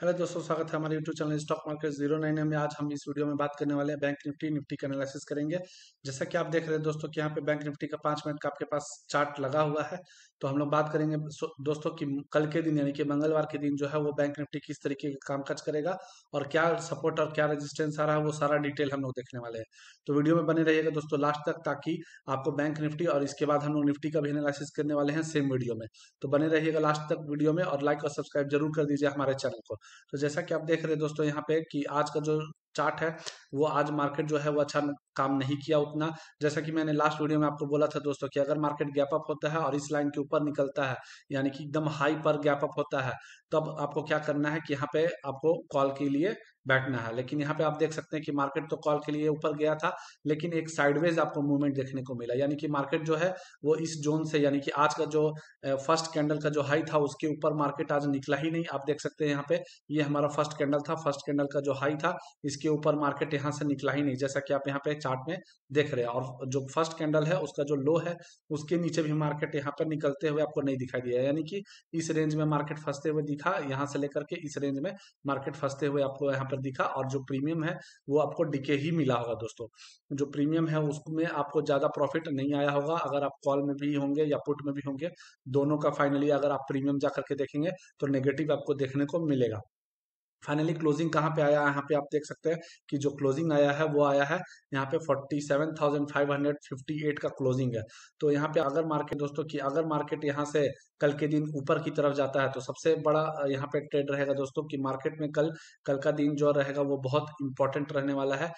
hello दोस्तों स्वागत है हमारे YouTube channel stock market zero nine में आज हम इस वीडियो में बात करने वाले हैं बैंक निफ्टी निफ्टी का एनालिसिस करेंगे जैसा कि आप देख रहे हैं दोस्तों कि यहाँ पे बैंक निफ्टी का पांच मिनट का आपके पास चार्ट लगा हुआ है तो हम लोग बात करेंगे दोस्तों की कल के दिन यानी कि मंगलवार के दिन जो है वो बैंक निफ्टी किस तरीके का कामकाज करेगा और क्या सपोर्ट और क्या रजिस्टेंस आ रहा है वो सारा डिटेल हम लोग देखने वाले हैं तो वीडियो में बने रहिएगा दोस्तों लास्ट तक ताकि आपको बैंक निफ्टी और इसके बाद हम लोग निफ्टी का भी एनालिसिस करने वाले हैं सेम वीडियो में तो बने रहिएगा लास्ट तक वीडियो में और लाइक और सब्सक्राइब जरूर कर दीजिए हमारे चैनल को तो जैसा कि आप देख रहे हैं दोस्तों यहाँ पे कि आज का जो चार्ट है वो आज मार्केट जो है वो अच्छा काम नहीं किया उतना जैसा कि मैंने लास्ट वीडियो में आपको बोला था दोस्तों कि अगर मार्केट गैप अप होता है और इस लाइन के ऊपर निकलता है यानी कि एकदम हाई पर गैप अप होता है तो अब आपको क्या करना है कि यहाँ पे आपको कॉल के लिए बैठना है लेकिन यहाँ पे आप देख सकते हैं कि मार्केट तो कॉल के लिए ऊपर गया था लेकिन एक साइडवेज आपको मूवमेंट देखने को मिला यानी कि मार्केट जो है वो इस जोन से यानी कि आज का जो फर्स्ट कैंडल का जो हाई था उसके ऊपर मार्केट आज निकला ही नहीं आप देख सकते हैं यहाँ पे ये यह हमारा फर्स्ट कैंडल था फर्स्ट कैंडल का जो हाई था इसके ऊपर मार्केट यहाँ से निकला ही नहीं जैसा कि आप यहाँ पे चार्ट में देख रहे हैं और जो फर्स्ट कैंडल है उसका जो लो है उसके नीचे भी मार्केट यहाँ पर निकलते हुए आपको नहीं दिखाई दिया यानी कि इस रेंज में मार्केट फंसते हुए दिखा यहाँ से लेकर के इस रेंज में मार्केट फंसते हुए आपको यहाँ पर पर दिखा और जो प्रीमियम है वो आपको डिके ही मिला होगा दोस्तों जो प्रीमियम है उसमें आपको ज़्यादा प्रॉफिट नहीं आया होगा अगर आप कॉल में भी होंगे या पुट में भी होंगे दोनों का फाइनली अगर आप प्रीमियम जा करके देखेंगे तो नेगेटिव आपको देखने को मिलेगा फाइनली क्लोजिंग कहाँ पे आया यहाँ पे आप देख सकते हैं कि जो क्लोजिंग आया है वो आया है यहाँ पे 47,558 का क्लोजिंग है तो यहाँ पे अगर मार्केट दोस्तों कि अगर मार्केट यहाँ से कल के दिन ऊपर की तरफ जाता है तो सबसे बड़ा यहाँ पे ट्रेड रहेगा दोस्तों कि मार्केट में कल कल का दिन जो रहेगा वो बहुत इंपॉर्टेंट रहने वाला है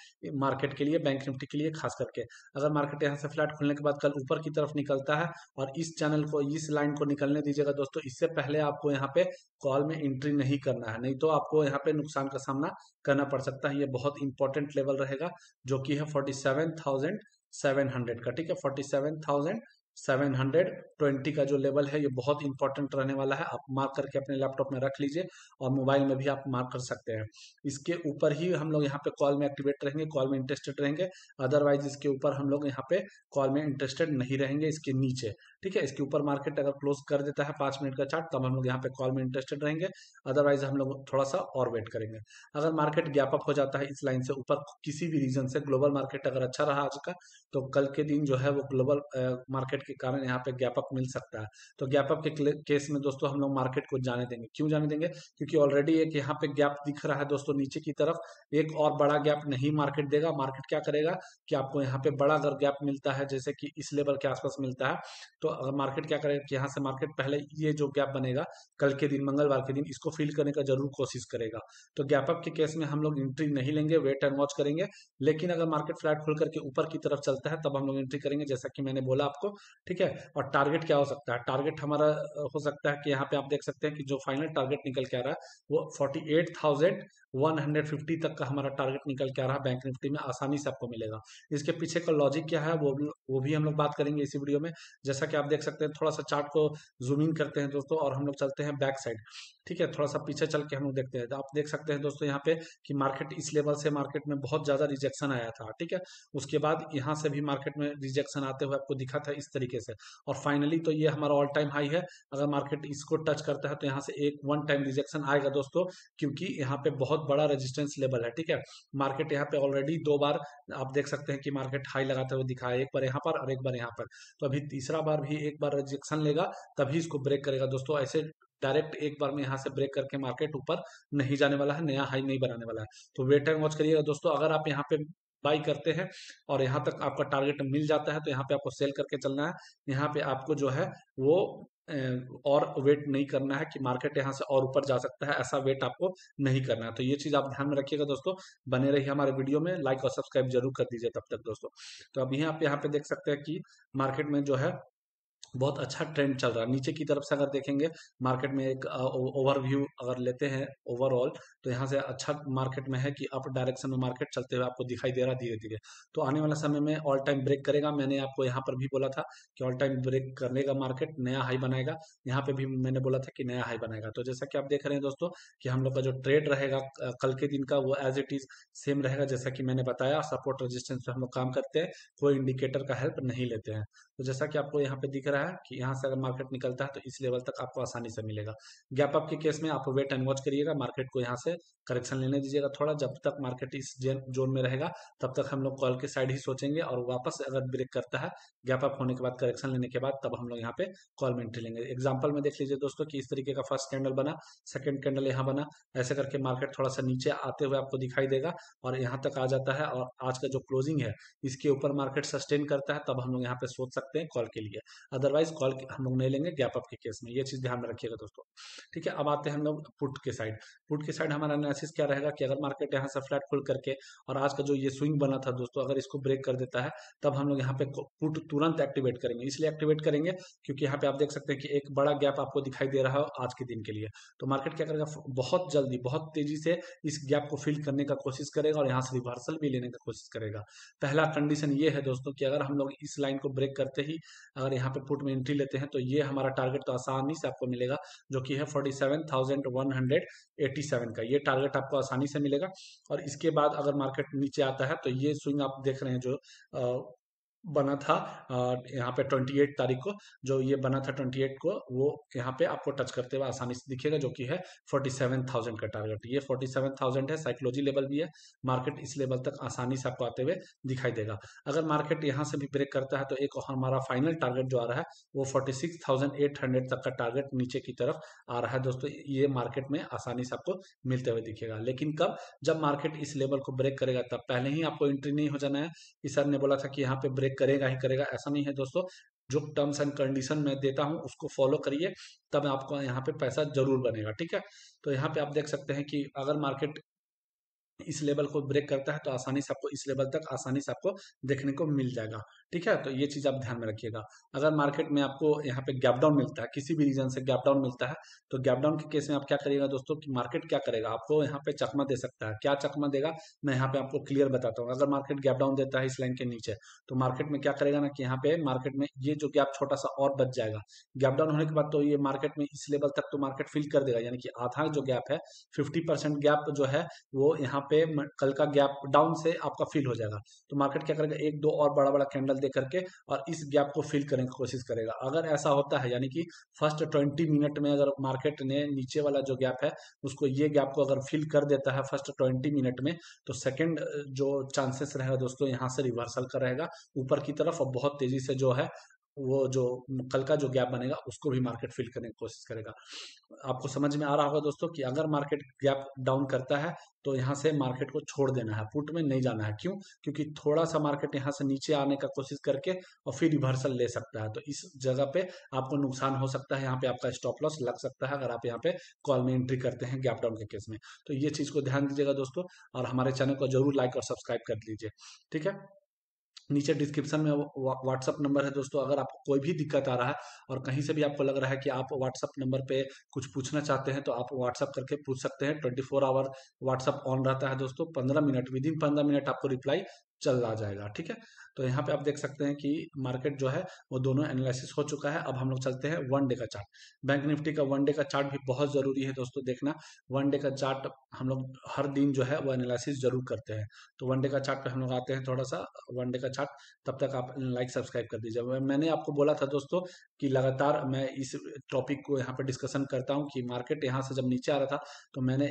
मार्केट के लिए बैंक निफ्टी के लिए खास करके अगर मार्केट यहाँ से फ्लैट खुलने के बाद कल ऊपर की तरफ निकलता है और इस चैनल को इस लाइन को निकलने दीजिएगा दोस्तों इससे पहले आपको यहाँ पे कॉल में एंट्री नहीं करना है नहीं तो आपको यहाँ पे नुकसान का सामना करना पड़ सकता है ये बहुत इंपॉर्टेंट लेवल रहेगा जो कि है forty seven thousand seven hundred का ठीक है फोर्टी सेवन थाउजेंड 720 का जो लेवल है ये बहुत इंपॉर्टेंट रहने वाला है आप मार्क करके अपने लैपटॉप में रख लीजिए और मोबाइल में भी आप मार्क कर सकते हैं इसके ऊपर ही हम लोग यहाँ पे कॉल में एक्टिवेट रहेंगे कॉल में इंटरेस्टेड रहेंगे अदरवाइज इसके ऊपर हम लोग यहाँ पे कॉल में इंटरेस्टेड नहीं रहेंगे इसके नीचे ठीक है इसके ऊपर मार्केट अगर क्लोज कर देता है पांच मिनट का चार्ट तब हम लोग यहाँ पे कॉल में इंटरेस्टेड रहेंगे अदरवाइज हम लोग थोड़ा सा और वेट करेंगे अगर मार्केट गैप अप हो जाता है इस लाइन से ऊपर किसी भी रीजन से ग्लोबल मार्केट अगर अच्छा रहा आज का तो कल के दिन जो है वो ग्लोबल मार्केट मार्केट के कारण यहाँ पे गैप अप मिल सकता है तो गैप अप के केस में दोस्तों हम लोग मार्केट को जाने देंगे क्यों जाने देंगे क्योंकि ऑलरेडी एक यहाँ पे गैप दिख रहा है दोस्तों नीचे की तरफ एक और बड़ा गैप नहीं मार्केट देगा मार्केट क्या करेगा कि आपको यहाँ पे बड़ा अगर गैप मिलता है जैसे कि इस लेवल के आसपास मिलता है तो अगर मार्केट क्या करेगा कि यहाँ से मार्केट पहले ये जो गैप बनेगा कल के दिन मंगलवार के दिन इसको फिल करने का जरूर कोशिश करेगा तो गैप अप के केस में हम लोग एंट्री नहीं लेंगे वेट एंड वॉच करेंगे लेकिन अगर मार्केट फ्लैट खुल करके ऊपर की तरफ चलता है तब हम लोग एंट्री करेंगे जैसा कि मैंने बोला आपको ठीक है और टारगेट क्या हो सकता है टारगेट हमारा हो सकता है कि यहाँ पे आप देख सकते हैं कि जो फाइनल टारगेट निकल के आ रहा है वो forty eight thousand one hundred fifty तक का हमारा टारगेट निकल के आ रहा है बैंक निफ्टी में आसानी से आपको मिलेगा इसके पीछे का लॉजिक क्या है वो वो भी हम लोग बात करेंगे इसी वीडियो में जैसा कि आप देख सकते हैं थोड़ा सा चार्ट को जूम इन करते हैं दोस्तों और हम लोग चलते हैं बैक साइड ठीक है थोड़ा सा पीछे चल के हम लोग देखते हैं तो आप देख सकते हैं दोस्तों यहाँ पे कि मार्केट इस लेवल से मार्केट में बहुत ज्यादा रिजेक्शन आया था ठीक है उसके बाद यहाँ से भी मार्केट में रिजेक्शन आते हुए आपको दिखा था इस तरह तरीके से और फाइनली तो ये हमारा ऑल टाइम हाई है अगर मार्केट इसको टच करता है तो यहाँ से एक वन टाइम रिजेक्शन आएगा दोस्तों क्योंकि यहाँ पे बहुत बड़ा रेजिस्टेंस लेवल है ठीक है मार्केट यहाँ पे ऑलरेडी दो बार आप देख सकते हैं कि मार्केट हाई लगाते हुए दिखाया एक बार यहाँ पर और एक बार यहाँ पर तो अभी तीसरा बार भी एक बार रिजेक्शन लेगा तभी इसको ब्रेक करेगा दोस्तों ऐसे डायरेक्ट एक बार में यहाँ से ब्रेक करके मार्केट ऊपर नहीं जाने वाला है नया हाई नहीं बनाने वाला है तो वेट एंड वॉच करिएगा दोस्तों अगर आप यहाँ पे बाई करते हैं और यहाँ तक आपका टारगेट मिल जाता है तो यहाँ पे आपको सेल करके चलना है यहाँ पे आपको जो है वो और वेट नहीं करना है कि मार्केट यहाँ से और ऊपर जा सकता है ऐसा वेट आपको नहीं करना है तो ये चीज आप ध्यान में रखिएगा दोस्तों बने रहिए हमारे वीडियो में लाइक और सब्सक्राइब जरूर कर दीजिए तब तक दोस्तों तो अभी आप यहाँ पे देख सकते हैं कि मार्केट में जो है बहुत अच्छा ट्रेंड चल रहा है नीचे की तरफ से अगर देखेंगे मार्केट में एक ओवरव्यू अगर लेते हैं ओवरऑल तो यहाँ से अच्छा मार्केट में है कि अप डायरेक्शन में मार्केट चलते हुए आपको दिखाई दे रहा धीरे धीरे तो आने वाला समय में ऑल टाइम ब्रेक करेगा मैंने आपको यहाँ पर भी बोला था कि ऑल टाइम ब्रेक करने का मार्केट नया हाई बनाएगा यहाँ पे भी मैंने बोला था कि नया हाई बनाएगा तो जैसा कि आप देख रहे हैं दोस्तों कि हम लोग का जो ट्रेड रहेगा कल के दिन का वो एज इट इज सेम रहेगा जैसा कि मैंने बताया सपोर्ट रजिस्टेंस पे हम लोग काम करते हैं कोई इंडिकेटर का हेल्प नहीं लेते हैं तो जैसा कि आपको यहाँ पे दिख रहा है कि यहाँ से अगर मार्केट निकलता है तो इस लेवल तक आपको आसानी से मिलेगा गैप अप के केस में आप वेट एंड वॉच करिएगा मार्केट को यहाँ से करेक्शन लेने दीजिएगा थोड़ा जब तक मार्केट इस जोन में रहेगा तब तक हम लोग कॉल के साइड ही सोचेंगे और वापस अगर ब्रेक करता है गैप अप होने के बाद करेक्शन लेने के बाद तब हम लोग यहाँ पे कॉल में एंट्री लेंगे एग्जाम्पल में देख लीजिए दोस्तों कि इस तरीके का फर्स्ट कैंडल बना सेकेंड कैंडल यहाँ बना ऐसे करके मार्केट थोड़ा सा नीचे आते हुए आपको दिखाई देगा और यहाँ तक आ जाता है और आज का जो क्लोजिंग है इसके ऊपर मार्केट सस्टेन करता है तब हम लोग यहाँ पे सोच सकते हैं कॉल के लिए अदरवाइज कॉल हम लोग नहीं लेंगे गैप अप के केस में ये चीज ध्यान में रखिएगा दोस्तों ठीक है अब आते हैं हम लोग पुट के साइड पुट के साइड हमारा एनालिसिस क्या रहेगा कि अगर मार्केट यहाँ से फ्लैट खुल करके और आज का जो ये स्विंग बना था दोस्तों अगर इसको ब्रेक कर देता है तब हम लोग यहाँ पे पुट तुरंत एक्टिवेट करेंगे इसलिए एक्टिवेट करेंगे क्योंकि यहाँ पे आप देख सकते हैं कि एक बड़ा गैप आपको दिखाई दे रहा है आज के दिन के लिए तो मार्केट क्या करेगा बहुत जल्दी बहुत तेजी से इस गैप को फिल करने का कोशिश करेगा और यहाँ से रिवर्सल भी लेने का कोशिश करेगा पहला कंडीशन ये है दोस्तों की अगर हम लोग इस लाइन को ब्रेक करते ही अगर यहाँ पे पुट में एंट्री लेते हैं तो ये हमारा टारगेट तो आसानी से आपको मिलेगा जो कि है फोर्टी का ये टारगेट टारगेट आपको आसानी से मिलेगा और इसके बाद अगर मार्केट नीचे आता है तो ये स्विंग आप देख रहे हैं जो बना था यहाँ पे 28 तारीख को जो ये बना था 28 को वो यहाँ पे आपको टच करते हुए आसानी से दिखेगा जो कि है 47,000 का टारगेट ये 47,000 है साइकोलॉजी लेवल भी है मार्केट इस लेवल तक आसानी से आपको आते हुए दिखाई देगा अगर मार्केट यहाँ से भी ब्रेक करता है तो एक हमारा फाइनल टारगेट जो आ रहा है वो फोर्टी तक का टारगेट नीचे की तरफ आ रहा है दोस्तों ये मार्केट में आसानी से आपको मिलते हुए दिखेगा लेकिन कब जब मार्केट इस लेवल को ब्रेक करेगा तब पहले ही आपको एंट्री नहीं हो जाना है कि सर ने बोला था कि यहाँ पे ब्रेक पे करेगा ही करेगा ऐसा नहीं है दोस्तों जो टर्म्स एंड कंडीशन मैं देता हूं उसको फॉलो करिए तब आपको यहाँ पे पैसा जरूर बनेगा ठीक है तो यहाँ पे आप देख सकते हैं कि अगर मार्केट इस लेवल को ब्रेक करता है तो आसानी से आपको इस लेवल तक आसानी से आपको देखने को मिल जाएगा ठीक है तो ये चीज आप ध्यान में रखिएगा अगर मार्केट में आपको यहाँ पे गैप डाउन मिलता है किसी भी रीजन से गैप डाउन मिलता है तो गैप डाउन के केस में आप क्या करिएगा दोस्तों कि मार्केट क्या करेगा आपको यहाँ पे चकमा दे सकता है क्या चकमा देगा मैं यहाँ पे आपको क्लियर बताता हूँ अगर मार्केट गैप डाउन देता है इस लाइन के नीचे तो मार्केट में क्या करेगा ना कि यहाँ पे मार्केट में ये जो गैप छोटा सा और बच जाएगा गैप डाउन होने के बाद तो ये मार्केट में इस लेवल तक तो मार्केट फिल कर देगा यानी कि आधा जो गैप है फिफ्टी गैप जो है वो यहाँ पे कल का गैप डाउन से आपका फिल हो जाएगा तो मार्केट क्या करेगा एक दो और बड़ा बड़ा कैंडल दे करके और इस गैप को फिल करने की कोशिश करेगा अगर ऐसा होता है यानी कि फर्स्ट ट्वेंटी मिनट में अगर मार्केट ने नीचे वाला जो गैप है उसको ये गैप को अगर फिल कर देता है फर्स्ट ट्वेंटी मिनट में तो सेकेंड जो चांसेस रहेगा दोस्तों यहाँ से रिवर्सल का रहेगा ऊपर की तरफ और बहुत तेजी से जो है वो जो कल का जो गैप बनेगा उसको भी मार्केट फिल करने की कोशिश करेगा आपको समझ में आ रहा होगा दोस्तों कि अगर मार्केट गैप डाउन करता है तो यहाँ से मार्केट को छोड़ देना है पुट में नहीं जाना है क्यों क्योंकि थोड़ा सा मार्केट यहाँ से नीचे आने का कोशिश करके और फिर रिवर्सल ले सकता है तो इस जगह पे आपको नुकसान हो सकता है यहाँ पे आपका स्टॉप लॉस लग सकता है अगर आप यहाँ पे कॉल में एंट्री करते हैं गैप डाउन के केस में तो ये चीज को ध्यान दीजिएगा दोस्तों और हमारे चैनल को जरूर लाइक और सब्सक्राइब कर लीजिए ठीक है नीचे डिस्क्रिप्शन में व्हाट्सअप नंबर है दोस्तों अगर आपको कोई भी दिक्कत आ रहा है और कहीं से भी आपको लग रहा है कि आप व्हाट्सअप नंबर पे कुछ पूछना चाहते हैं तो आप व्हाट्सअप करके पूछ सकते हैं twenty four hour WhatsApp on रहता है दोस्तों पंद्रह मिनट विद इन पंद्रह मिनट आपको रिप्लाई चल रहा जाएगा ठीक है तो यहाँ पे आप देख सकते हैं कि मार्केट जो है वो दोनों एनालिसिस हो चुका है अब हम लोग चलते हैं वन डे का चार्ट बैंक निफ्टी का वन डे का चार्ट भी बहुत जरूरी है दोस्तों देखना वन डे का चार्ट हम लोग हर दिन जो है वो एनालिसिस जरूर करते हैं तो वन डे का चार्ट पे हम लोग आते हैं थोड़ा सा वन डे का चार्ट तब तक आप लाइक सब्सक्राइब कर दीजिए मैंने आपको बोला था दोस्तों कि लगातार मैं इस टॉपिक को यहाँ पर डिस्कशन करता हूँ कि मार्केट यहाँ से जब नीचे आ रहा था तो मैंने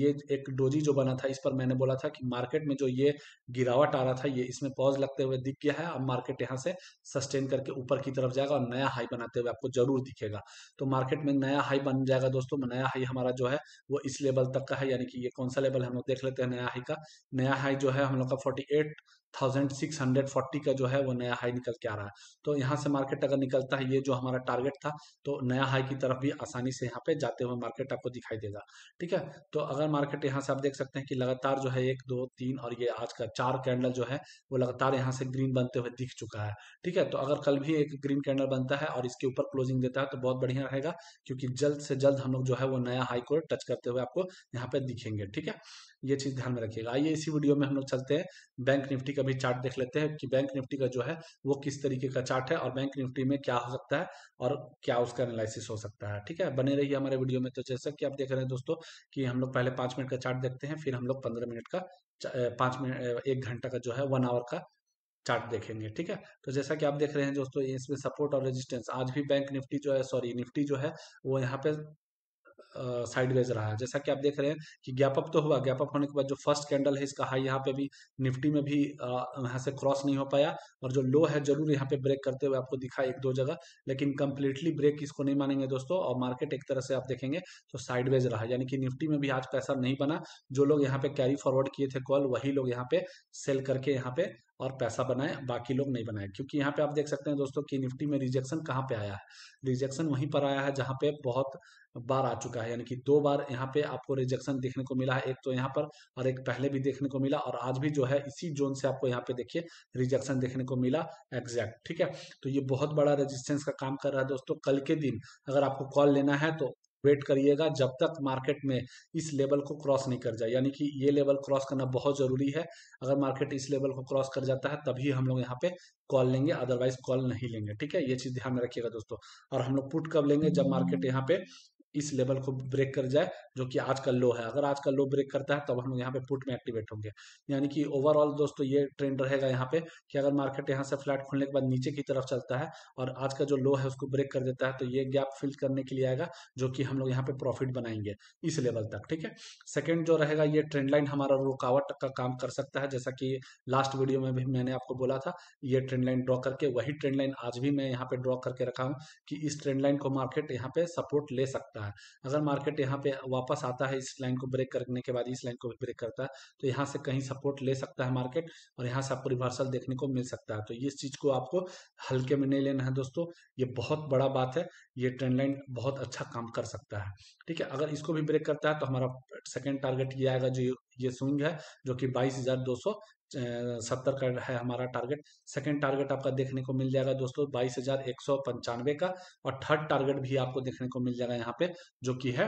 ये एक डोजी जो बना था इस पर मैंने बोला था कि मार्केट में जो ये गिरावट आ रहा था ये इसमें पॉज लगते हुए दिख गया है अब मार्केट यहाँ से सस्टेन करके ऊपर की तरफ जाएगा और नया हाई बनाते हुए आपको जरूर दिखेगा तो मार्केट में नया हाई बन जाएगा दोस्तों नया हाई हमारा जो है वो इस लेवल तक का है यानी कि ये कौन सा लेवल है हम लोग देख लेते हैं नया हाई का नया हाई जो है हम लोग का forty eight thousand six hundred forty का जो है वो नया हाई निकल के आ रहा है तो यहाँ से मार्केट अगर निकलता है ये जो हमारा टारगेट था तो नया हाई की तरफ भी आसानी से यहाँ पे जाते हुए मार्केट आपको दिखाई देगा ठीक है तो अगर मार्केट यहाँ से आप देख सकते हैं कि लगातार जो है एक दो तीन और ये आज का चार कैंडल जो है वो लगातार यहाँ से ग्रीन बनते हुए दिख चुका है ठीक है तो अगर कल भी एक ग्रीन कैंडल बनता है और इसके ऊपर क्लोजिंग देता है तो बहुत बढ़िया रहेगा क्योंकि जल्द से जल्द हम लोग जो है वो नया हाई को टच करते हुए आपको यहाँ पे दिखेंगे ठीक है ये चीज ध्यान में रखिएगा आइए इसी वीडियो में हम लोग चलते हैं बैंक निफ्टी का भी चार्ट देख लेते हैं कि बैंक निफ्टी का जो है वो किस तरीके का चार्ट है और बैंक निफ्टी में क्या हो सकता है और क्या उसका एनालिसिस हो सकता है ठीक है बने रही हमारे वीडियो में तो जैसा कि आप देख रहे हैं दोस्तों कि हम लोग पहले पांच मिनट का चार्ट देखते हैं फिर हम लोग पंद्रह मिनट का पांच मिनट एक घंटा का जो है वन आवर का चार्ट देखेंगे ठीक है तो जैसा कि आप देख रहे हैं दोस्तों इसमें सपोर्ट और रेजिस्टेंस आज भी बैंक निफ्टी जो है सॉरी निफ्टी जो है वो यहाँ पे साइडवेज रहा है जैसा कि आप देख रहे हैं कि गैपअप तो हुआ गैपअप होने के बाद जो फर्स्ट कैंडल है इसका हाई यहाँ पे भी निफ्टी में भी यहाँ से क्रॉस नहीं हो पाया और जो लो है जरूर यहाँ पे ब्रेक करते हुए आपको दिखा एक दो जगह लेकिन कंप्लीटली ब्रेक इसको नहीं मानेंगे दोस्तों और मार्केट एक तरह से आप देखेंगे तो साइडवेज रहा यानी कि निफ्टी में भी आज पैसा नहीं बना जो लोग यहाँ पे कैरी फॉरवर्ड किए थे कॉल वही लोग यहाँ पे सेल करके यहाँ पे और पैसा बनाए बाकी लोग नहीं बनाए क्योंकि यहाँ पे आप देख सकते हैं दोस्तों कि निफ्टी में रिजेक्शन कहाँ पे आया है रिजेक्शन वहीं पर आया है जहाँ पे बहुत बार आ चुका है यानी कि दो बार यहाँ पे आपको रिजेक्शन देखने को मिला है एक तो यहाँ पर और एक पहले भी देखने को मिला और आज भी जो है इसी जोन से आपको यहाँ पे देखिए रिजेक्शन देखने को मिला एग्जैक्ट ठीक है तो ये बहुत बड़ा रेजिस्टेंस का काम कर रहा है दोस्तों कल के दिन अगर आपको कॉल लेना है तो वेट करिएगा जब तक मार्केट में इस लेवल को क्रॉस नहीं कर जाए यानी कि ये लेवल क्रॉस करना बहुत जरूरी है अगर मार्केट इस लेवल को क्रॉस कर जाता है तभी हम लोग यहाँ पे कॉल लेंगे अदरवाइज कॉल नहीं लेंगे ठीक है ये चीज ध्यान में रखिएगा दोस्तों और हम लोग पुट कब लेंगे जब मार्केट यहाँ पे इस लेवल को ब्रेक कर जाए जो कि आज का लो है अगर आज का लो ब्रेक करता है तब तो हम लोग यहाँ पे पुट में एक्टिवेट होंगे यानी कि ओवरऑल दोस्तों ये ट्रेंड रहेगा यहाँ पे कि अगर मार्केट यहाँ से फ्लैट खोलने के बाद नीचे की तरफ चलता है और आज का जो लो है उसको ब्रेक कर देता है तो ये गैप फिल करने के लिए आएगा जो कि हम लोग यहाँ पे प्रॉफिट बनाएंगे इस लेवल तक ठीक है सेकेंड जो रहेगा ये ट्रेंड लाइन हमारा रुकावट का काम कर सकता है जैसा कि लास्ट वीडियो में भी मैंने आपको बोला था ये ट्रेंड लाइन ड्रॉ करके वही ट्रेंड लाइन आज भी मैं यहाँ पे ड्रॉ करके रखा हूँ कि इस ट्रेंड लाइन को मार्केट यहाँ पे सपोर्ट ले सकता है है अगर मार्केट यहाँ पे वापस आता है इस लाइन को ब्रेक करने के बाद इस लाइन को ब्रेक करता है तो यहाँ से कहीं सपोर्ट ले सकता है मार्केट और यहाँ से आपको रिवर्सल देखने को मिल सकता है तो इस चीज को आपको हल्के में नहीं लेना है दोस्तों ये बहुत बड़ा बात है ये ट्रेंड लाइन बहुत अच्छा काम कर सकता है ठीक है अगर इसको भी ब्रेक करता है तो हमारा सेकेंड टारगेट ये आएगा जो ये स्विंग है जो कि बाईस सत्तर का है हमारा टारगेट सेकंड टारगेट आपका देखने को मिल जाएगा दोस्तों बाईस हजार एक सौ पंचानवे का और थर्ड टारगेट भी आपको देखने को मिल जाएगा यहाँ पे जो कि है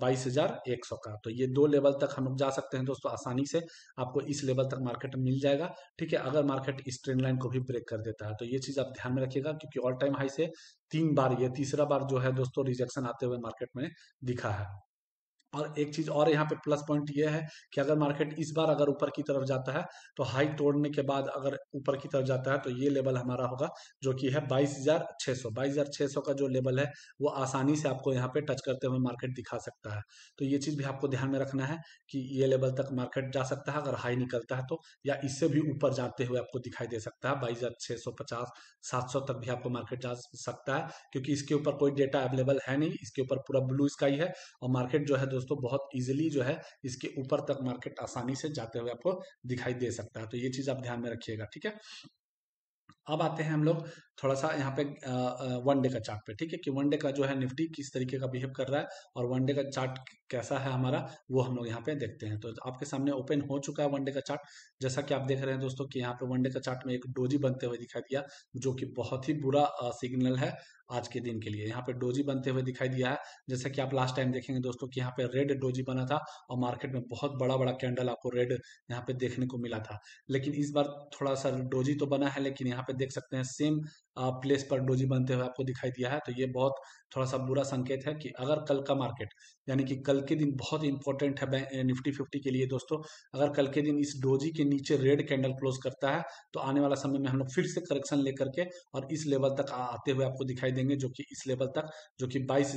बाईस हजार एक सौ का तो ये दो लेवल तक हम लोग जा सकते हैं दोस्तों आसानी से आपको इस लेवल तक मार्केट मिल जाएगा ठीक है अगर मार्केट इस ट्रेंड लाइन को भी ब्रेक कर देता है तो ये चीज आप ध्यान में रखिएगा क्योंकि ऑल टाइम हाई से तीन बार ये तीसरा बार जो है दोस्तों रिजेक्शन आते हुए मार्केट में दिखा है और एक चीज और यहाँ पे प्लस पॉइंट ये है कि अगर मार्केट इस बार अगर ऊपर की तरफ जाता है तो हाई तोड़ने के बाद अगर ऊपर की तरफ जाता है तो ये लेवल हमारा होगा जो कि है 22,600 22,600 का जो लेवल है वो आसानी से आपको यहाँ पे टच करते हुए मार्केट दिखा सकता है तो ये चीज भी आपको ध्यान में रखना है कि ये लेवल तक मार्केट जा सकता है अगर हाई निकलता है तो या इससे भी ऊपर जाते हुए आपको दिखाई दे सकता है बाईस हजार छह सौ पचास सात सौ तक भी आपको मार्केट जा सकता है क्योंकि इसके ऊपर कोई डेटा अवेलेबल है नहीं इसके ऊपर पूरा ब्लू स्काई है और मार्केट जो है दोस्तों बहुत इजीली जो है इसके ऊपर तक मार्केट आसानी से जाते हुए आपको दिखाई दे सकता है तो ये चीज आप ध्यान में रखिएगा ठीक है अब आते हैं हम लोग थोड़ा सा यहाँ पे वन डे का चार्ट पे ठीक है कि वन डे का जो है निफ्टी किस तरीके का बिहेव कर रहा है और वन डे का चार्ट कैसा है हमारा वो हम लोग यहाँ पे देखते हैं तो आपके सामने ओपन हो चुका है वन डे का चार्ट जैसा कि आप देख रहे हैं दोस्तों कि यहाँ पे वन डे का चार्ट में एक डोजी बनते हुए दिखाई दिया जो कि बहुत ही बुरा सिग्नल है आज के दिन के लिए यहाँ पे डोजी बनते हुए दिखाई दिया है जैसा कि आप लास्ट टाइम देखेंगे दोस्तों कि यहाँ पे रेड डोजी बना था और मार्केट में बहुत बड़ा बड़ा कैंडल आपको रेड यहाँ पे देखने को मिला था लेकिन इस बार थोड़ा सा डोजी तो बना है लेकिन यहाँ पे देख सकते हैं सेम प्लेस पर डोजी बनते हुए आपको दिखाई दिया है तो ये बहुत थोड़ा सा बुरा संकेत है कि अगर कल का मार्केट यानी कि कल के दिन बहुत इंपॉर्टेंट है निफ्टी फिफ्टी के लिए दोस्तों अगर कल के दिन इस डोजी के नीचे रेड कैंडल क्लोज करता है तो आने वाला समय में हम लोग फिर से करेक्शन लेकर के और इस लेवल तक आते हुए आपको दिखाई देंगे जो कि इस लेवल तक जो कि बाईस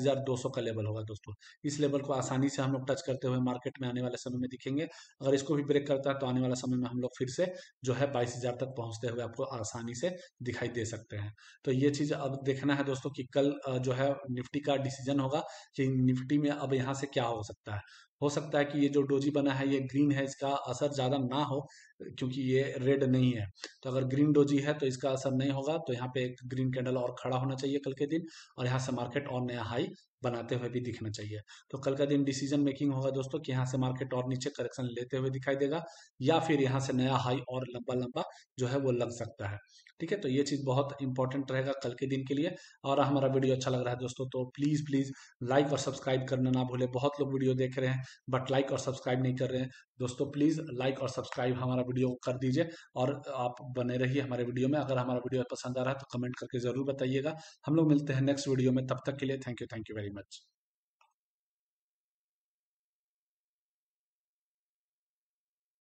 का लेवल होगा दोस्तों इस लेवल को आसानी से हम लोग टच करते हुए मार्केट में आने वाले समय में दिखेंगे अगर इसको भी ब्रेक करता है तो आने वाला समय में हम लोग फिर से जो है बाईस तक पहुंचते हुए आपको आसानी से दिखाई दे सकते हैं हैं तो ये चीज़ अब देखना है दोस्तों कि कल जो है निफ्टी का डिसीजन होगा कि निफ्टी में अब यहाँ से क्या हो सकता है हो सकता है कि ये जो डोजी बना है ये ग्रीन है इसका असर ज़्यादा ना हो क्योंकि ये रेड नहीं है तो अगर ग्रीन डोजी है तो इसका असर नहीं होगा तो यहाँ पे एक ग्रीन कैंडल और खड़ा होना चाहिए कल के दिन और यहाँ से मार्केट और नया हाई बनाते हुए भी दिखना चाहिए तो कल का दिन डिसीजन मेकिंग होगा दोस्तों कि यहाँ से मार्केट और नीचे करेक्शन लेते हुए दिखाई देगा या फिर यहाँ से नया हाई और लंबा लंबा जो है वो लग सकता है ठीक है तो ये चीज़ बहुत इंपॉर्टेंट रहेगा कल के दिन के लिए और हमारा वीडियो अच्छा लग रहा है दोस्तों तो प्लीज़ प्लीज़ लाइक और सब्सक्राइब करना ना भूले बहुत लोग वीडियो देख रहे हैं बट लाइक और सब्सक्राइब नहीं कर रहे हैं दोस्तों प्लीज़ लाइक और सब्सक्राइब हमारा वीडियो कर दीजिए और आप बने रहिए हमारे वीडियो में अगर हमारा वीडियो पसंद आ रहा है तो कमेंट करके ज़रूर बताइएगा हम लोग मिलते हैं नेक्स्ट वीडियो में तब तक के लिए thank you thank you very much